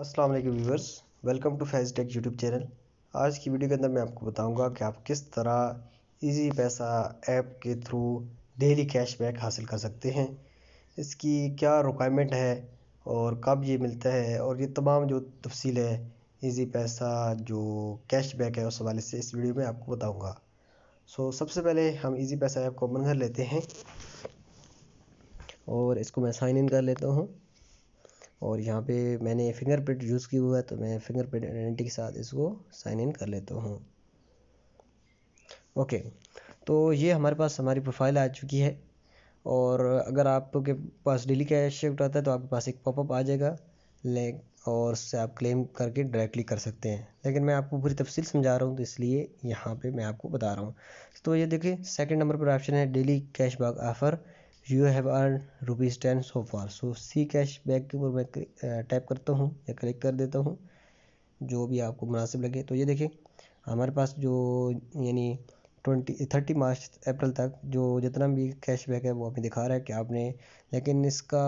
अस्सलाम वालेकुम viewers welcome to Faiz tech YouTube channel आज की वीडियो के अंदर मैं आपको बताऊंगा कि आप किस तरह इजी पैसा ऐप के थ्रू डेली कैशबैक हासिल कर सकते हैं इसकी क्या रिक्वायरमेंट है और कब ये मिलता है और ये तमाम जो तफसील है इजी पैसा जो कैशबैक है उस हवाले से इस वीडियो में आपको बताऊँगा सो so, सबसे पहले हम ईजी पैसा ऐप को ओपन कर लेते हैं और इसको मैं साइन इन कर लेता हूँ और यहाँ पे मैंने फिंगरप्रिंट यूज़ किया हुआ है तो मैं फिंगरप्रिंट आइडेंटिटी के साथ इसको साइन इन कर लेता हूँ ओके तो ये हमारे पास हमारी प्रोफाइल आ चुकी है और अगर आपके पास डेली कैश शिफ्ट आता है तो आपके पास एक पॉपअप आ जाएगा ले और उससे आप क्लेम करके डायरेक्टली कर सकते हैं लेकिन मैं आपको पूरी तफसील समझा रहा हूँ तो इसलिए यहाँ पे मैं आपको बता रहा हूँ तो ये देखिए सेकंड नंबर पर ऑप्शन है daily cashback offer you have earn rupees ten so far so see cash back के ऊपर मैं टाइप करता हूँ या क्लिक कर देता हूँ जो भी आपको मुनासिब लगे तो ये देखें हमारे पास जो यानी ट्वेंटी थर्टी मार्च अप्रैल तक जो जितना भी कैश बैक है वो हमें दिखा रहा है कि आपने लेकिन इसका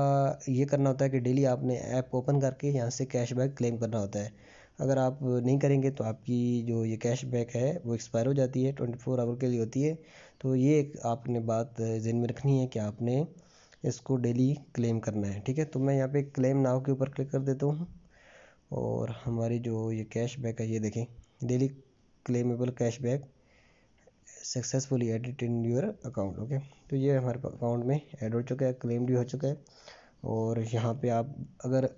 ये करना होता है कि डेली आपने ऐप ओपन करके यहाँ से कैश बैक क्लेम करना होता है अगर आप नहीं करेंगे तो आपकी जो ये कैशबैक है वो एक्सपायर हो जाती है ट्वेंटी फोर आवर के लिए होती है तो ये एक आपने बात जहन में रखनी है कि आपने इसको डेली क्लेम करना है ठीक है तो मैं यहाँ पे क्लेम नाव के ऊपर क्लिक कर देता हूँ और हमारी जो ये कैशबैक है ये देखें daily claimable cashback successfully added in your account okay तो ये हमारे अकाउंट में एड हो चुका है क्लेम भी हो चुका है और यहाँ पे आप अगर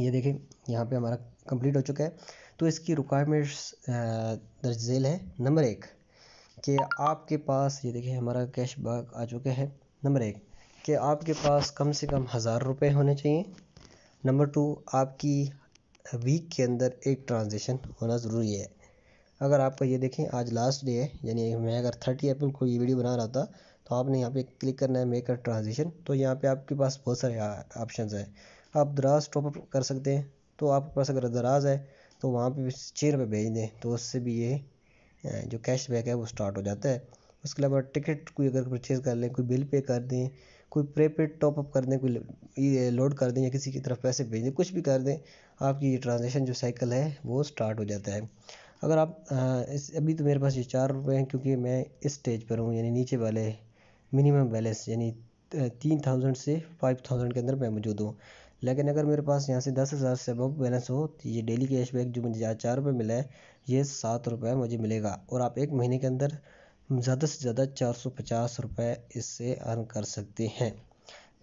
ये देखें यहाँ पे हमारा कंप्लीट हो चुका है तो इसकी रिक्वायरमेंट्स दर्ज झेल है नंबर एक कि आपके पास ये देखें हमारा कैश बैक आ चुका है नंबर एक कि आपके पास कम से कम हज़ार रुपये होने चाहिए नंबर टू आपकी वीक के अंदर एक ट्रांजेक्शन होना ज़रूरी है अगर आपका ये देखें आज लास्ट डे है यानी मैं अगर थर्टी अप्रैल को ये वीडियो बना रहा था तो आपने यहाँ पे क्लिक करना है मेकर ट्रांजेक्शन तो यहाँ पे आपके पास बहुत सारे ऑप्शन हैं आप दराज टॉप अप कर सकते हैं तो आपके पास अगर दराज है तो वहाँ पे छः रुपये भेज दें तो उससे भी ये जो कैशबैक है वो स्टार्ट हो जाता है उसके अलावा टिकट कोई अगर परचेज़ कर लें कोई बिल पे कर दें कोई प्रीपेड टॉपअप कर दें कोई लोड कर दें या किसी की तरफ पैसे भेज दें कुछ भी कर दें आपकी ये ट्रांजेक्शन जो साइकिल है वो स्टार्ट हो जाता है अगर आप इस अभी तो मेरे पास ये चार रुपये हैं क्योंकि मैं इस स्टेज पर हूँ यानी नीचे वाले मिनिमम बैलेंस यानी तीन थाउजेंड से फाइव थाउजेंड के अंदर मैं मौजूद हूँ लेकिन अगर मेरे पास यहाँ से दस हज़ार से अबव बैलेंस हो तो ये डेली कैशबैक जो मुझे चार रुपये मिला है ये सात रुपये मुझे मिलेगा और आप एक महीने के अंदर ज़्यादा से ज़्यादा चार सौ पचास रुपये इससे अर्न कर सकते हैं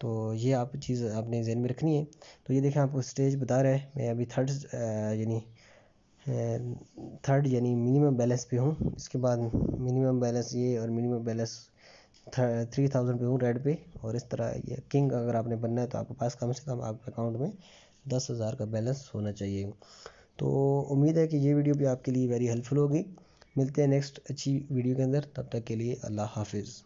तो ये आप चीज़ आपने जहन में रखनी है तो ये देखें आपको स्टेज बता रहा है मैं अभी थर्ड यानी थर्ड यानी मिनिमम बैलेंस पे हूँ इसके बाद मिनिमम बैलेंस ये और मिनिमम बैलेंस थ्री थाउजेंड पे हूँ रेड पे और इस तरह ये किंग अगर आपने बनना है तो आपके पास कम से कम आपके अकाउंट में दस हज़ार का बैलेंस होना चाहिए तो उम्मीद है कि ये वीडियो भी आपके लिए वेरी हेल्पफुल होगी मिलते हैं नेक्स्ट अच्छी वीडियो के अंदर तब तक के लिए अल्लाह हाफिज़